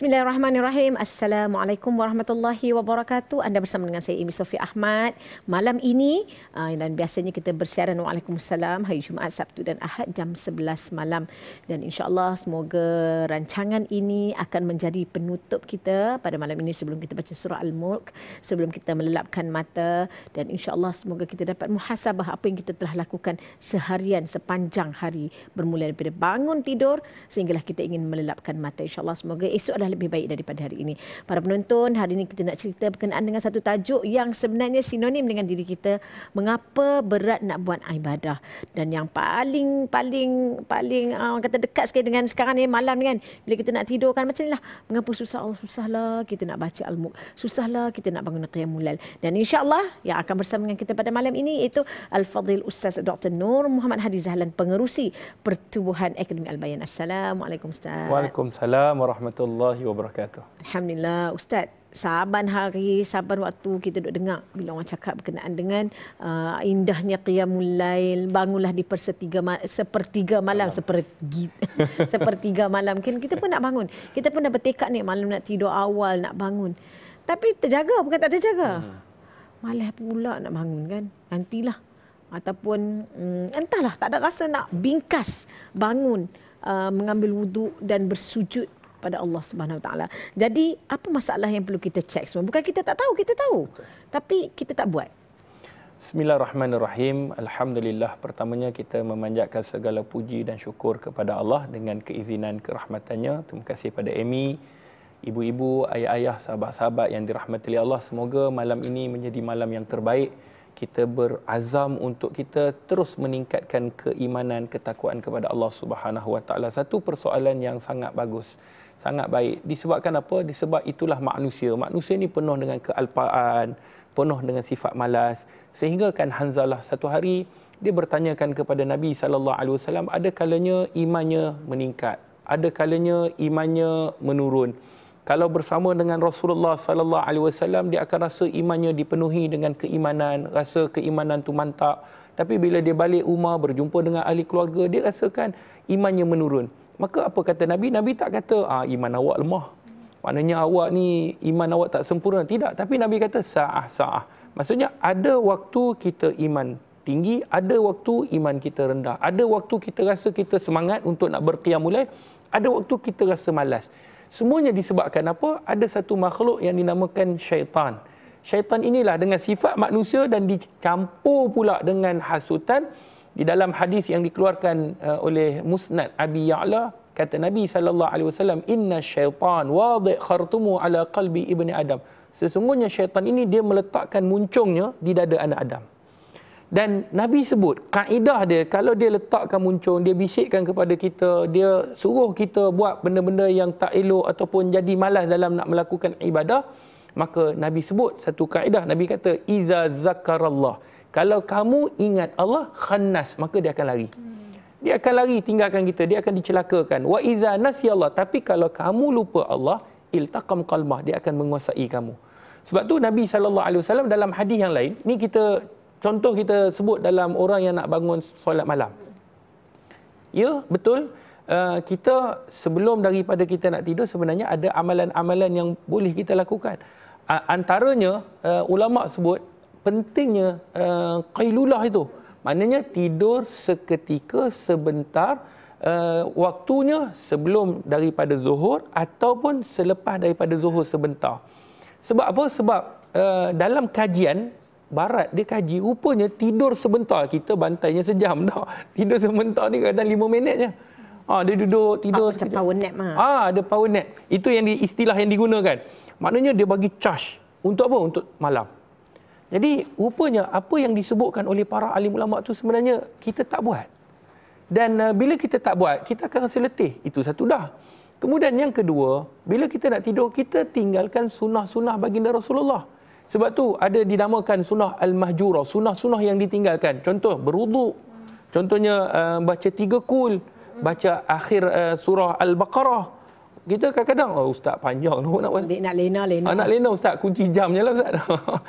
Bismillahirrahmanirrahim. Assalamualaikum warahmatullahi wabarakatuh. Anda bersama dengan saya Imi Sofi Ahmad. Malam ini ah, dan biasanya kita bersiaran Waalaikumsalam hari Jumaat, Sabtu dan Ahad jam 11 malam. Dan insyaAllah semoga rancangan ini akan menjadi penutup kita pada malam ini sebelum kita baca surah Al-Mulk, sebelum kita melelapkan mata dan insyaAllah semoga kita dapat muhasabah apa yang kita telah lakukan seharian sepanjang hari bermula daripada bangun tidur sehinggalah kita ingin melelapkan mata. InsyaAllah semoga esok adalah lebih baik daripada hari ini. Para penonton, hari ini kita nak cerita berkenaan dengan satu tajuk yang sebenarnya sinonim dengan diri kita, mengapa berat nak buat ibadah. Dan yang paling paling paling uh, kata dekat sekali dengan sekarang ni malam ni kan, bila kita nak tidur kan macam ni lah, mengapa susah Allah oh, susahlah kita nak baca al-muq, susahlah kita nak bangun qiyamulail. Dan insyaallah allah yang akan bersama dengan kita pada malam ini itu Al-Fadhil Ustaz Dr. Nur Muhammad Hadi Zahlan, pengerusi Pertubuhan Akademi Al-Bayan. Assalamualaikum Ustaz. Waalaikumsalam warahmatullahi warahmatullahi wabarakatuh. Alhamdulillah Ustaz. Saban hari, saban waktu kita duduk dengar bila orang cakap berkenaan dengan uh, indahnya qiyamul lail, bangunlah di persetiga ma- sepertiga malam, sepertiga malam, sepertiga malam. Kan kita pun nak bangun. Kita pun dah bertekad ni malam nak tidur awal, nak bangun. Tapi terjaga, bukan tak terjaga. Hmm. Malah pula nak bangun kan. Nantilah. Ataupun um, entahlah, tak ada rasa nak bingkas bangun. Uh, mengambil wuduk dan bersujud pada Allah Subhanahu Wa Taala. Jadi apa masalah yang perlu kita cek sebenarnya? Bukan kita tak tahu, kita tahu. Tapi kita tak buat. Bismillahirrahmanirrahim. Alhamdulillah pertamanya kita memanjatkan segala puji dan syukur kepada Allah dengan keizinan kerahmatannya. Terima kasih pada Amy, ibu-ibu, ayah-ayah, sahabat-sahabat yang dirahmati oleh Allah. Semoga malam ini menjadi malam yang terbaik. Kita berazam untuk kita terus meningkatkan keimanan, ketakwaan kepada Allah Subhanahu Wa Taala. Satu persoalan yang sangat bagus sangat baik. Disebabkan apa? Disebab itulah manusia. Manusia ini penuh dengan kealpaan, penuh dengan sifat malas. Sehingga kan Hanzalah satu hari, dia bertanyakan kepada Nabi SAW, ada kalanya imannya meningkat. Ada kalanya imannya menurun. Kalau bersama dengan Rasulullah sallallahu alaihi wasallam dia akan rasa imannya dipenuhi dengan keimanan, rasa keimanan tu mantap. Tapi bila dia balik rumah berjumpa dengan ahli keluarga, dia rasakan imannya menurun. Maka apa kata Nabi? Nabi tak kata ah iman awak lemah. Maknanya awak ni iman awak tak sempurna. Tidak, tapi Nabi kata sa'ah sa'ah. Maksudnya ada waktu kita iman tinggi, ada waktu iman kita rendah. Ada waktu kita rasa kita semangat untuk nak berqiyam mulai, ada waktu kita rasa malas. Semuanya disebabkan apa? Ada satu makhluk yang dinamakan syaitan. Syaitan inilah dengan sifat manusia dan dicampur pula dengan hasutan, di dalam hadis yang dikeluarkan uh, oleh Musnad Abi Ya'la kata Nabi sallallahu alaihi wasallam inna syaitan wadi khartumu ala qalbi ibni adam sesungguhnya syaitan ini dia meletakkan muncungnya di dada anak Adam dan Nabi sebut kaedah dia kalau dia letakkan muncung dia bisikkan kepada kita dia suruh kita buat benda-benda yang tak elok ataupun jadi malas dalam nak melakukan ibadah maka Nabi sebut satu kaedah Nabi kata iza zakarallah kalau kamu ingat Allah khannas maka dia akan lari dia akan lari tinggalkan kita dia akan dicelakakan wa iza nasi Allah tapi kalau kamu lupa Allah iltaqam qalbah dia akan menguasai kamu sebab tu Nabi sallallahu alaihi wasallam dalam hadis yang lain ni kita contoh kita sebut dalam orang yang nak bangun solat malam ya betul Uh, kita sebelum daripada kita nak tidur sebenarnya ada amalan-amalan yang boleh kita lakukan. Uh, antaranya uh, ulama sebut pentingnya uh, qailulah itu. Maknanya tidur seketika sebentar uh, waktunya sebelum daripada zuhur ataupun selepas daripada zuhur sebentar. Sebab apa? Sebab uh, dalam kajian barat dia kaji rupanya tidur sebentar kita bantainya sejam dah. Tidur sebentar ni kadang lima minit je. Ha, dia duduk ah, tidur. Oh, macam power nap mah. Ah, ha, ah, ada power nap. Itu yang di, istilah yang digunakan. Maknanya dia bagi charge untuk apa? Untuk malam. Jadi rupanya apa yang disebutkan oleh para alim ulama tu sebenarnya kita tak buat. Dan uh, bila kita tak buat, kita akan rasa letih. Itu satu dah. Kemudian yang kedua, bila kita nak tidur, kita tinggalkan sunnah-sunnah baginda Rasulullah. Sebab tu ada dinamakan sunnah al-mahjurah, sunnah-sunnah yang ditinggalkan. Contoh, beruduk. Contohnya, uh, baca tiga kul, baca akhir uh, surah al-Baqarah. Kita kadang-kadang, oh, ustaz panjang. Nak, nak lena, lena. Ah, nak lena, ustaz. Kunci jamnya lah, ustaz.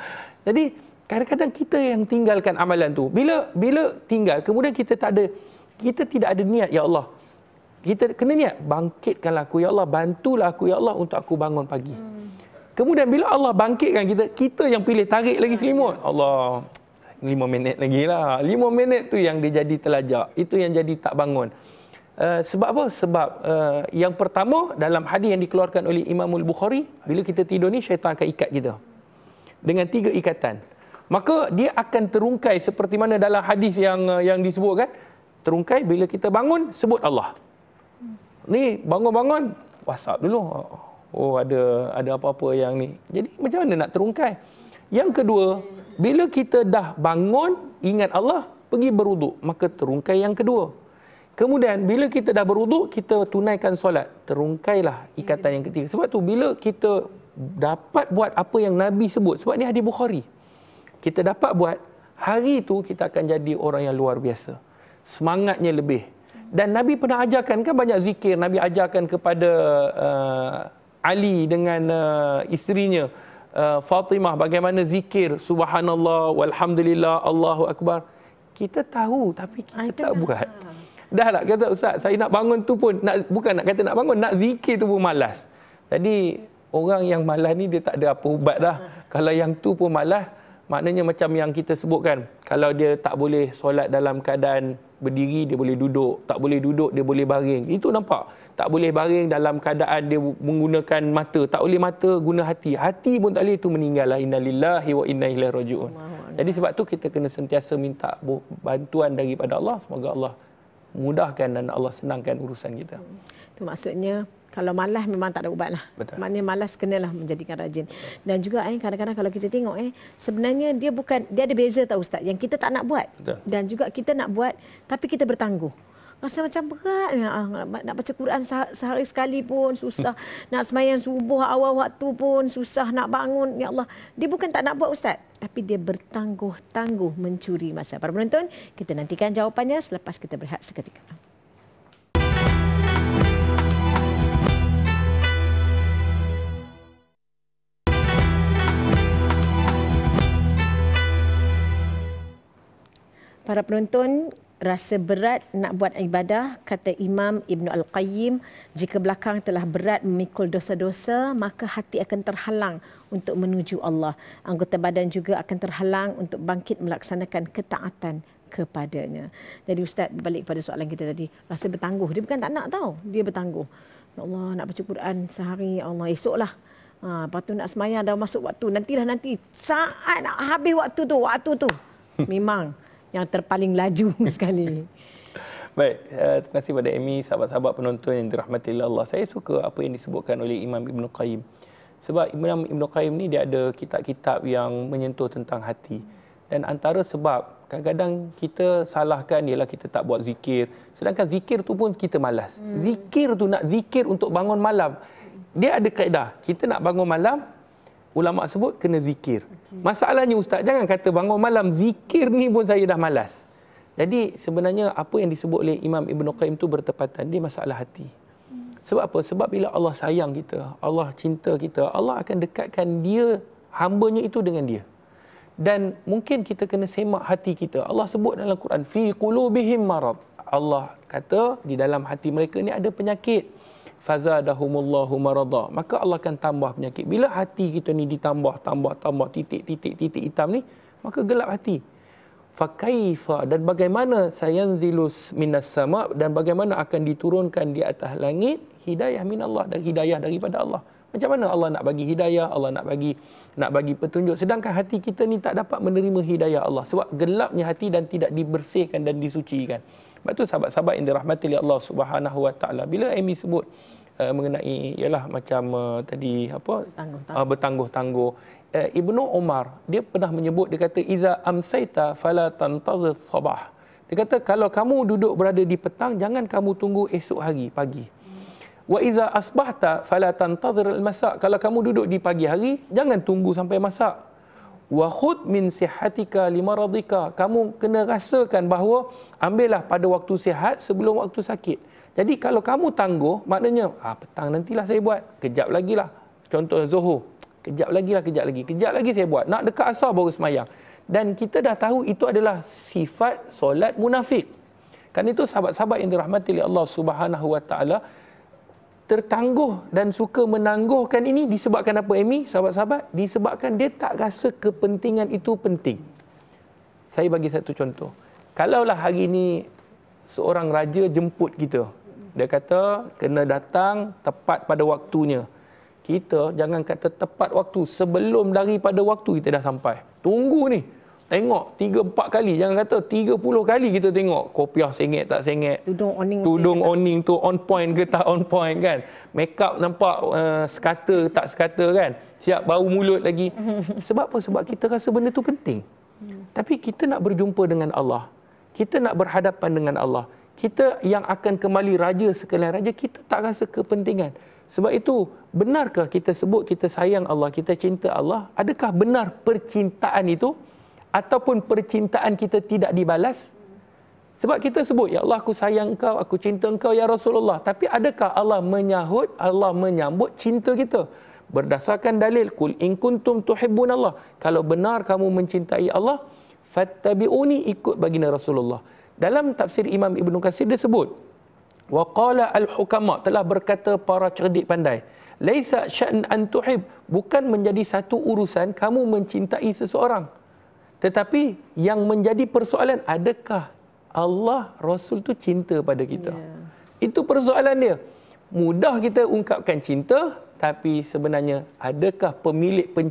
Jadi kadang-kadang kita yang tinggalkan amalan tu. Bila bila tinggal kemudian kita tak ada kita tidak ada niat ya Allah. Kita kena niat bangkitkan aku ya Allah, bantulah aku ya Allah untuk aku bangun pagi. Hmm. Kemudian bila Allah bangkitkan kita, kita yang pilih tarik lagi selimut. Allah, lima minit lagi lah. Lima minit tu yang dia jadi telajak. Itu yang jadi tak bangun. Uh, sebab apa? Sebab uh, yang pertama dalam hadis yang dikeluarkan oleh Imamul Bukhari, bila kita tidur ni syaitan akan ikat kita dengan tiga ikatan. Maka dia akan terungkai seperti mana dalam hadis yang eh, yang disebutkan. Terungkai bila kita bangun, sebut Allah. Ni bangun-bangun, whatsapp dulu. Oh ada ada apa-apa yang ni. Jadi macam mana nak terungkai? Yang kedua, bila kita dah bangun, ingat Allah, pergi beruduk. Maka terungkai yang kedua. Kemudian bila kita dah beruduk, kita tunaikan solat. Terungkailah ikatan yang ketiga. Sebab tu bila kita dapat buat apa yang Nabi sebut sebab ni hadis Bukhari. Kita dapat buat hari itu kita akan jadi orang yang luar biasa. Semangatnya lebih. Dan Nabi pernah ajarkan kan banyak zikir. Nabi ajarkan kepada uh, Ali dengan uh, isterinya uh, Fatimah bagaimana zikir subhanallah walhamdulillah Allahu akbar. Kita tahu tapi kita Ayat ah, tak kan? buat. Dah lah kata ustaz saya nak bangun tu pun nak bukan nak kata nak bangun nak zikir tu pun malas. Jadi orang yang malas ni dia tak ada apa ubat dah. Kalau yang tu pun malas, maknanya macam yang kita sebutkan. Kalau dia tak boleh solat dalam keadaan berdiri, dia boleh duduk. Tak boleh duduk, dia boleh baring. Itu nampak. Tak boleh baring dalam keadaan dia menggunakan mata. Tak boleh mata, guna hati. Hati pun tak boleh, itu meninggal lah. Innalillahi wa inna ilaihi raji'un. Jadi sebab tu kita kena sentiasa minta bantuan daripada Allah. Semoga Allah mudahkan dan Allah senangkan urusan kita. Hmm. Itu maksudnya kalau malas memang tak ada ubat lah. Betul. Maknanya malas kena lah menjadikan rajin. Betul. Dan juga eh, kadang-kadang kalau kita tengok eh, sebenarnya dia bukan dia ada beza tak Ustaz yang kita tak nak buat. Betul. Dan juga kita nak buat tapi kita bertangguh rasa macam berat ya, ah, nak, nak baca Quran sehari sekali pun susah nak semayan subuh awal waktu pun susah nak bangun ya Allah dia bukan tak nak buat ustaz tapi dia bertangguh-tangguh mencuri masa para penonton kita nantikan jawapannya selepas kita berehat seketika Para penonton, rasa berat nak buat ibadah kata Imam Ibn Al-Qayyim jika belakang telah berat memikul dosa-dosa maka hati akan terhalang untuk menuju Allah anggota badan juga akan terhalang untuk bangkit melaksanakan ketaatan kepadanya jadi ustaz balik pada soalan kita tadi rasa bertangguh dia bukan tak nak tahu dia bertangguh ya Allah nak baca Quran sehari ya Allah esoklah ha, lepas tu nak semayang dah masuk waktu nantilah nanti saat nak habis waktu tu waktu tu memang yang terpaling laju sekali. Baik, uh, terima kasih kepada Amy, sahabat-sahabat penonton yang dirahmati Allah. Saya suka apa yang disebutkan oleh Imam Ibn Qayyim. Sebab Imam Ibn Qayyim ni dia ada kitab-kitab yang menyentuh tentang hati. Dan antara sebab kadang-kadang kita salahkan ialah kita tak buat zikir. Sedangkan zikir tu pun kita malas. Hmm. Zikir tu nak zikir untuk bangun malam. Dia ada kaedah. Kita nak bangun malam, ulama sebut kena zikir. Okay. Masalahnya ustaz jangan kata bangun malam zikir ni pun saya dah malas. Jadi sebenarnya apa yang disebut oleh Imam Ibn Qayyim tu bertepatan dia masalah hati. Hmm. Sebab apa? Sebab bila Allah sayang kita, Allah cinta kita, Allah akan dekatkan dia hambanya itu dengan dia. Dan mungkin kita kena semak hati kita. Allah sebut dalam Quran fi qulubihim marad. Allah kata di dalam hati mereka ni ada penyakit fazadahumullahu marada maka Allah akan tambah penyakit bila hati kita ni ditambah tambah tambah titik titik titik hitam ni maka gelap hati fakaifa dan bagaimana sayanzilus minas sama dan bagaimana akan diturunkan di atas langit hidayah minallah dan hidayah daripada Allah macam mana Allah nak bagi hidayah Allah nak bagi nak bagi petunjuk sedangkan hati kita ni tak dapat menerima hidayah Allah sebab gelapnya hati dan tidak dibersihkan dan disucikan sebab tu sahabat-sahabat yang dirahmati oleh Allah Subhanahu Wa Taala bila Amy sebut uh, mengenai ialah macam uh, tadi apa uh, bertangguh-tangguh uh, Ibnu Umar dia pernah menyebut dia kata iza amsaita fala tantazir sabah. Dia kata kalau kamu duduk berada di petang jangan kamu tunggu esok hari pagi. Wa iza asbahta fala tantazir almasa. Kalau kamu duduk di pagi hari jangan tunggu sampai masak wa khud min sihatika limaradika kamu kena rasakan bahawa ambillah pada waktu sihat sebelum waktu sakit jadi kalau kamu tangguh maknanya ah petang nantilah saya buat kejap lah contoh zuhur kejap lah kejap lagi kejap lagi saya buat nak dekat asar baru semayang dan kita dah tahu itu adalah sifat solat munafik kan itu sahabat-sahabat yang dirahmati oleh Allah Subhanahu wa taala tertangguh dan suka menangguhkan ini disebabkan apa Amy, sahabat-sahabat? Disebabkan dia tak rasa kepentingan itu penting. Saya bagi satu contoh. Kalaulah hari ini seorang raja jemput kita. Dia kata kena datang tepat pada waktunya. Kita jangan kata tepat waktu, sebelum daripada waktu kita dah sampai. Tunggu ni tengok 3 4 kali jangan kata 30 kali kita tengok kopiah sengit tak sengit tudung oning tudung oning tu on point ke tak on point kan makeup nampak uh, eh, sekata tak sekata kan siap bau mulut lagi sebab apa sebab kita rasa benda tu penting hmm. tapi kita nak berjumpa dengan Allah kita nak berhadapan dengan Allah kita yang akan kembali raja sekalian raja kita tak rasa kepentingan sebab itu benarkah kita sebut kita sayang Allah kita cinta Allah adakah benar percintaan itu ataupun percintaan kita tidak dibalas? Sebab kita sebut, Ya Allah aku sayang kau, aku cinta kau Ya Rasulullah. Tapi adakah Allah menyahut, Allah menyambut cinta kita? Berdasarkan dalil, Kul in kuntum tuhibbun Allah. Kalau benar kamu mencintai Allah, Fattabi'uni ikut baginda Rasulullah. Dalam tafsir Imam Ibn Qasir dia sebut, Waqala al-hukamah telah berkata para cerdik pandai, Laisa sya'n an tuhib, bukan menjadi satu urusan kamu mencintai seseorang. Tetapi yang menjadi persoalan adakah Allah Rasul tu cinta pada kita? Yeah. Itu persoalan dia. Mudah kita ungkapkan cinta tapi sebenarnya adakah pemilik pen, eh,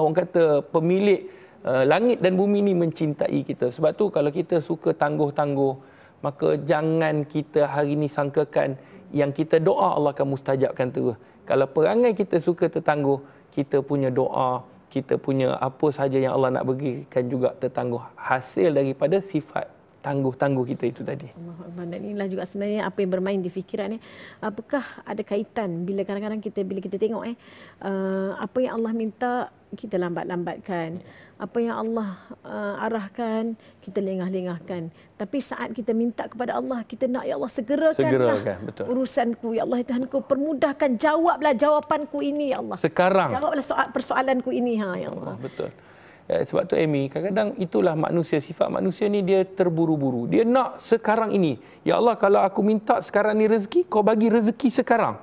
orang kata pemilik uh, langit dan bumi ini mencintai kita? Sebab tu kalau kita suka tangguh-tangguh maka jangan kita hari ini sangkakan yang kita doa Allah akan mustajabkan terus. Kalau perangai kita suka tertangguh, kita punya doa kita punya apa sahaja yang Allah nak berikan juga tertangguh hasil daripada sifat tangguh-tangguh kita itu tadi. Dan inilah juga sebenarnya apa yang bermain di fikiran ni. Eh. Apakah ada kaitan bila kadang-kadang kita bila kita tengok eh uh, apa yang Allah minta kita lambat-lambatkan. Hmm apa yang Allah uh, arahkan kita lengah-lengahkan tapi saat kita minta kepada Allah kita nak ya Allah segerakanlah segerakan, betul. urusanku ya Allah ya Tuhanku permudahkan jawablah jawapanku ini ya Allah sekarang jawablah soal persoalanku ini ha ya Allah oh, betul ya, sebab tu Amy kadang-kadang itulah manusia sifat manusia ni dia terburu-buru dia nak sekarang ini ya Allah kalau aku minta sekarang ni rezeki kau bagi rezeki sekarang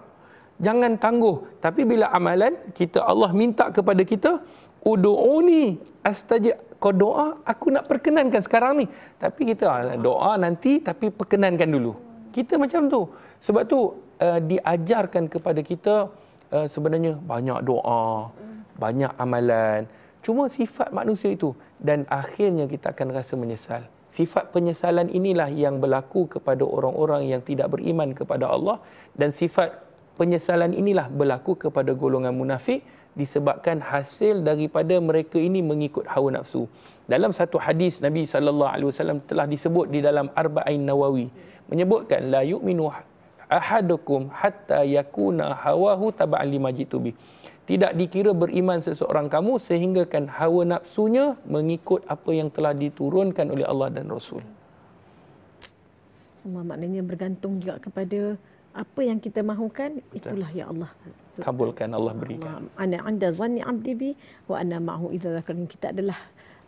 jangan tangguh tapi bila amalan kita Allah minta kepada kita Udu'uni astajib. Kau doa, aku nak perkenankan sekarang ni. Tapi kita ah, doa nanti, tapi perkenankan dulu. Kita macam tu. Sebab tu, uh, diajarkan kepada kita uh, sebenarnya banyak doa, banyak amalan. Cuma sifat manusia itu. Dan akhirnya kita akan rasa menyesal. Sifat penyesalan inilah yang berlaku kepada orang-orang yang tidak beriman kepada Allah. Dan sifat penyesalan inilah berlaku kepada golongan munafik disebabkan hasil daripada mereka ini mengikut hawa nafsu. Dalam satu hadis Nabi sallallahu alaihi wasallam telah disebut di dalam Arba'in Nawawi menyebutkan la yu'minu ahadukum hatta yakuna hawahu taba'an lima jitubi. Tidak dikira beriman seseorang kamu sehinggakan hawa nafsunya mengikut apa yang telah diturunkan oleh Allah dan Rasul. Semua maknanya bergantung juga kepada apa yang kita mahukan itulah ya Allah kabulkan Allah ah, berikan ana anda zanni abdi bi wa ana ma'hu idza zakarni kita adalah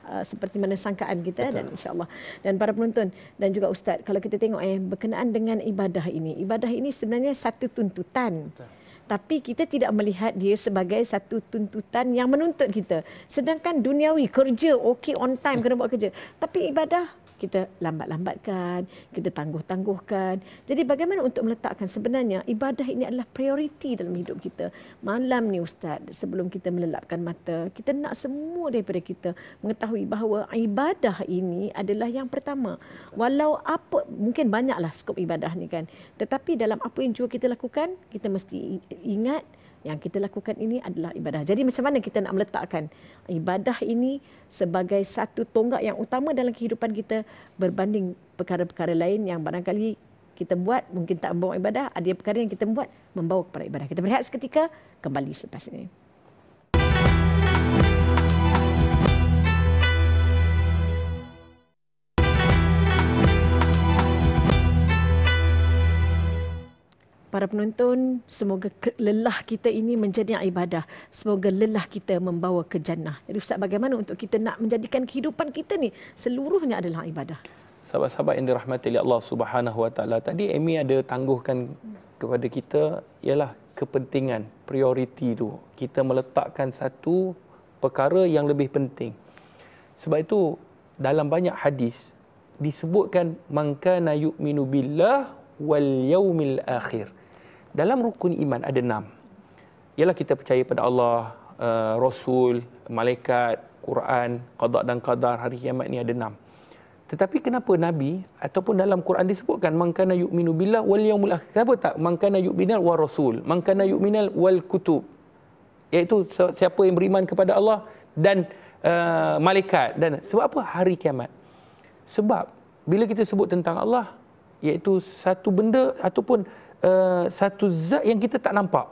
ah, seperti mana sangkaan kita Betul. dan insyaallah dan para penonton dan juga ustaz kalau kita tengok eh berkenaan dengan ibadah ini ibadah ini sebenarnya satu tuntutan Betul. tapi kita tidak melihat dia sebagai satu tuntutan yang menuntut kita sedangkan duniawi kerja okey on time kena buat kerja tapi ibadah kita lambat-lambatkan, kita tangguh-tangguhkan. Jadi bagaimana untuk meletakkan sebenarnya ibadah ini adalah prioriti dalam hidup kita. Malam ni Ustaz, sebelum kita melelapkan mata, kita nak semua daripada kita mengetahui bahawa ibadah ini adalah yang pertama. Walau apa, mungkin banyaklah skop ibadah ni kan. Tetapi dalam apa yang juga kita lakukan, kita mesti ingat yang kita lakukan ini adalah ibadah. Jadi macam mana kita nak meletakkan ibadah ini sebagai satu tonggak yang utama dalam kehidupan kita berbanding perkara-perkara lain yang barangkali kita buat mungkin tak membawa ibadah, ada perkara yang kita buat membawa kepada ibadah. Kita berehat seketika kembali selepas ini. para penonton, semoga lelah kita ini menjadi ibadah. Semoga lelah kita membawa ke jannah. Jadi Ustaz bagaimana untuk kita nak menjadikan kehidupan kita ni seluruhnya adalah ibadah? Sahabat-sahabat yang dirahmati oleh Allah Subhanahu Wa Taala, tadi Amy ada tangguhkan kepada kita ialah kepentingan, prioriti itu. Kita meletakkan satu perkara yang lebih penting. Sebab itu dalam banyak hadis disebutkan mangkana yu'minu billah wal yaumil akhir. Hmm dalam rukun iman ada enam. Ialah kita percaya pada Allah, uh, Rasul, Malaikat, Quran, Qadar dan Qadar, hari kiamat ni ada enam. Tetapi kenapa Nabi ataupun dalam Quran disebutkan mangkana yu'minu billah wal yawmul akhir? Kenapa tak mangkana yu'minal wal rasul? Mangkana yu'minal wal kutub? Iaitu siapa yang beriman kepada Allah dan uh, malaikat dan sebab apa hari kiamat? Sebab bila kita sebut tentang Allah iaitu satu benda ataupun Eh, satu zat yang kita tak nampak.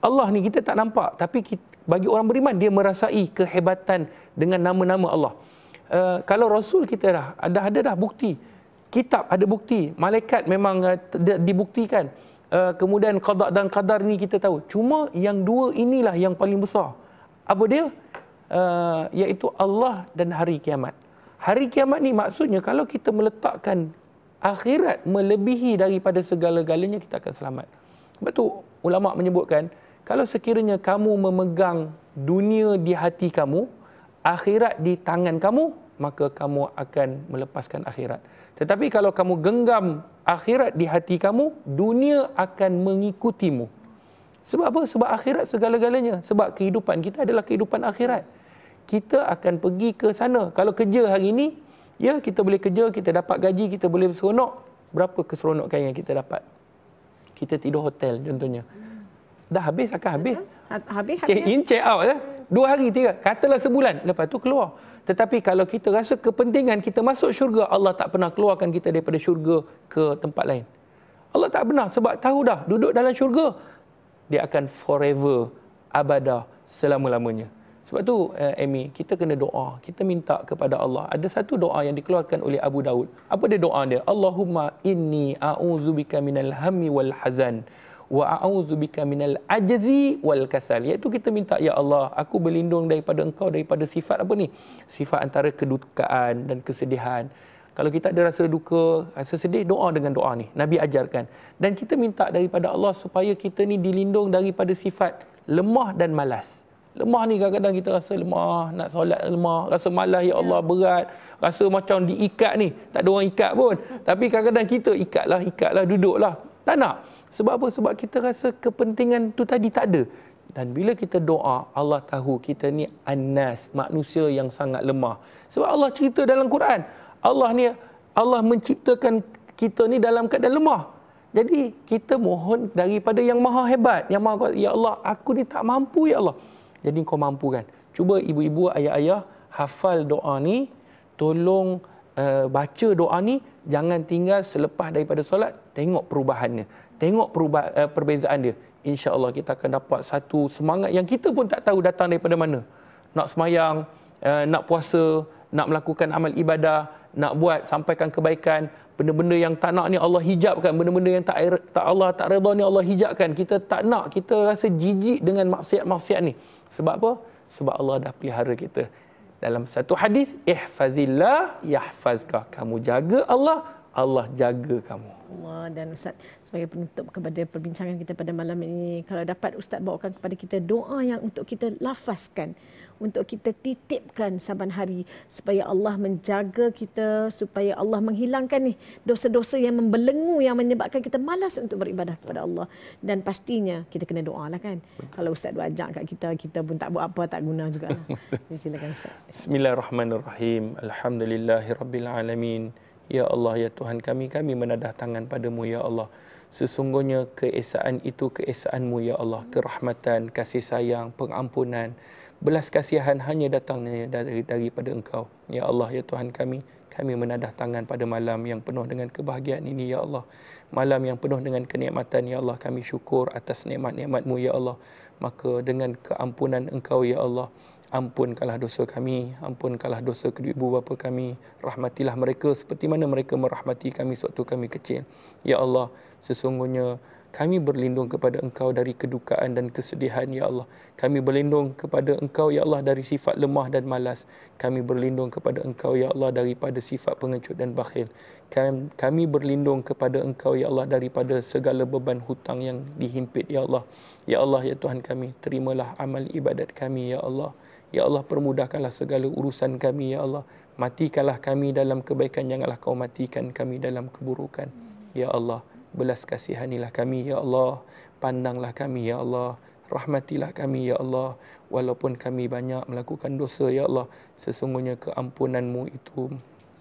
Allah ni kita tak nampak tapi kita, bagi orang beriman dia merasai kehebatan dengan nama-nama Allah. Uh, kalau rasul kita dah ada ada dah bukti. Kitab ada bukti, malaikat memang uh, dibuktikan. Uh, kemudian qada dan qadar ni kita tahu. Cuma yang dua inilah yang paling besar. Apa dia? Uh, iaitu Allah dan hari kiamat. Hari kiamat ni maksudnya kalau kita meletakkan akhirat melebihi daripada segala-galanya kita akan selamat. Sebab tu ulama menyebutkan kalau sekiranya kamu memegang dunia di hati kamu, akhirat di tangan kamu, maka kamu akan melepaskan akhirat. Tetapi kalau kamu genggam akhirat di hati kamu, dunia akan mengikutimu. Sebab apa? Sebab akhirat segala-galanya. Sebab kehidupan kita adalah kehidupan akhirat. Kita akan pergi ke sana. Kalau kerja hari ini, Ya, kita boleh kerja, kita dapat gaji, kita boleh seronok. Berapa keseronokan yang kita dapat? Kita tidur hotel contohnya. Hmm. Dah habis, akan habis. Habis, habis. Check in, check out. Ya. Dua hari, tiga. Katalah sebulan. Lepas tu keluar. Tetapi kalau kita rasa kepentingan kita masuk syurga, Allah tak pernah keluarkan kita daripada syurga ke tempat lain. Allah tak pernah sebab tahu dah duduk dalam syurga. Dia akan forever, abadah, selama-lamanya. Sebab tu uh, Amy, kita kena doa. Kita minta kepada Allah. Ada satu doa yang dikeluarkan oleh Abu Daud. Apa dia doa dia? Allahumma inni a'udzubika minal hammi wal hazan wa a'udzubika minal ajzi wal kasal. Ya Iaitu kita minta ya Allah, aku berlindung daripada engkau daripada sifat apa ni? Sifat antara kedukaan dan kesedihan. Kalau kita ada rasa duka, rasa sedih, doa dengan doa ni. Nabi ajarkan. Dan kita minta daripada Allah supaya kita ni dilindung daripada sifat lemah dan malas. Lemah ni kadang-kadang kita rasa lemah, nak solat lemah, rasa malas ya Allah berat, rasa macam diikat ni, tak ada orang ikat pun. Tapi kadang-kadang kita ikatlah, ikatlah, duduklah. Tak nak. Sebab apa? Sebab kita rasa kepentingan tu tadi tak ada. Dan bila kita doa, Allah tahu kita ni anas, manusia yang sangat lemah. Sebab Allah cerita dalam Quran, Allah ni Allah menciptakan kita ni dalam keadaan lemah. Jadi kita mohon daripada yang maha hebat, yang maha kuat, Ya Allah, aku ni tak mampu, Ya Allah. Jadi kau mampu kan. Cuba ibu-ibu, ayah-ayah hafal doa ni, tolong uh, baca doa ni, jangan tinggal selepas daripada solat, tengok perubahannya. Tengok perubah, eh, uh, perbezaan dia. InsyaAllah kita akan dapat satu semangat yang kita pun tak tahu datang daripada mana. Nak semayang, uh, nak puasa, nak melakukan amal ibadah, nak buat, sampaikan kebaikan, benda-benda yang tak nak ni Allah hijabkan benda-benda yang tak tak Allah tak redha ni Allah hijabkan kita tak nak kita rasa jijik dengan maksiat-maksiat ni sebab apa sebab Allah dah pelihara kita dalam satu hadis ihfazillah yahfazka kamu jaga Allah Allah jaga kamu Allah dan ustaz sebagai penutup kepada perbincangan kita pada malam ini kalau dapat ustaz bawakan kepada kita doa yang untuk kita lafazkan untuk kita titipkan saban hari supaya Allah menjaga kita supaya Allah menghilangkan nih dosa-dosa yang membelenggu yang menyebabkan kita malas untuk beribadah kepada Allah dan pastinya kita kena doa lah kan Betul. kalau ustaz dua ajak kat kita kita pun tak buat apa tak guna juga silakan ustaz bismillahirrahmanirrahim alhamdulillahirabbil ya Allah ya Tuhan kami kami menadah tangan padamu ya Allah Sesungguhnya keesaan itu keesaanmu ya Allah Kerahmatan, kasih sayang, pengampunan belas kasihan hanya datangnya dari daripada engkau ya Allah ya Tuhan kami kami menadah tangan pada malam yang penuh dengan kebahagiaan ini ya Allah malam yang penuh dengan kenikmatan ya Allah kami syukur atas nikmat nikmatmu ya Allah maka dengan keampunan engkau ya Allah ampun ampunkanlah dosa kami ampun ampunkanlah dosa kedua ibu bapa kami rahmatilah mereka seperti mana mereka merahmati kami sewaktu kami kecil ya Allah sesungguhnya kami berlindung kepada engkau dari kedukaan dan kesedihan, Ya Allah. Kami berlindung kepada engkau, Ya Allah, dari sifat lemah dan malas. Kami berlindung kepada engkau, Ya Allah, daripada sifat pengecut dan bakhil. Kami berlindung kepada engkau, Ya Allah, daripada segala beban hutang yang dihimpit, Ya Allah. Ya Allah, Ya Tuhan kami, terimalah amal ibadat kami, Ya Allah. Ya Allah, permudahkanlah segala urusan kami, Ya Allah. Matikanlah kami dalam kebaikan, janganlah kau matikan kami dalam keburukan. Ya Allah. Ya Allah belas kasihanilah kami ya Allah pandanglah kami ya Allah rahmatilah kami ya Allah walaupun kami banyak melakukan dosa ya Allah sesungguhnya keampunanmu itu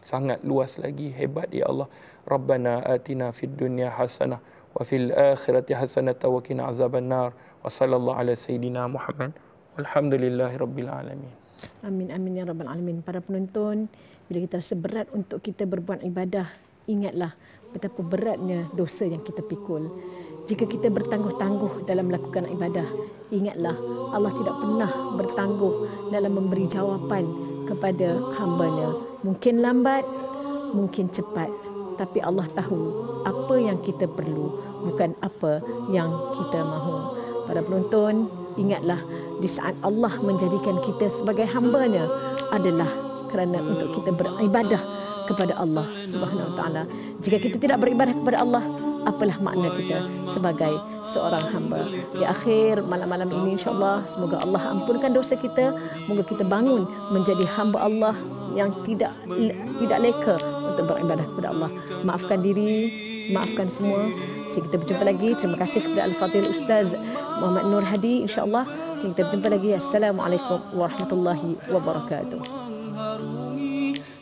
sangat luas lagi hebat ya Allah Rabbana atina fid dunya hasanah wa fil akhirati hasanah wa qina azabannar wa sallallahu ala sayidina Muhammad walhamdulillahirabbil alamin Amin amin ya rabbal alamin para penonton bila kita rasa berat untuk kita berbuat ibadah ingatlah betapa beratnya dosa yang kita pikul. Jika kita bertangguh-tangguh dalam melakukan ibadah, ingatlah Allah tidak pernah bertangguh dalam memberi jawapan kepada hambanya. Mungkin lambat, mungkin cepat, tapi Allah tahu apa yang kita perlu, bukan apa yang kita mahu. Para penonton, ingatlah di saat Allah menjadikan kita sebagai hambanya adalah kerana untuk kita beribadah kepada Allah Subhanahu Wa Taala. Jika kita tidak beribadah kepada Allah, apalah makna kita sebagai seorang hamba. Di akhir malam-malam ini insya Allah, semoga Allah ampunkan dosa kita. semoga kita bangun menjadi hamba Allah yang tidak tidak leka untuk beribadah kepada Allah. Maafkan diri, maafkan semua. Sehingga kita berjumpa lagi. Terima kasih kepada Al-Fatih Ustaz Muhammad Nur Hadi insyaAllah. Sehingga kita berjumpa lagi. Assalamualaikum warahmatullahi wabarakatuh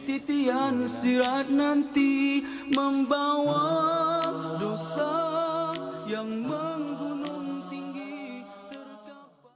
titian sirat nanti membawa dosa yang mem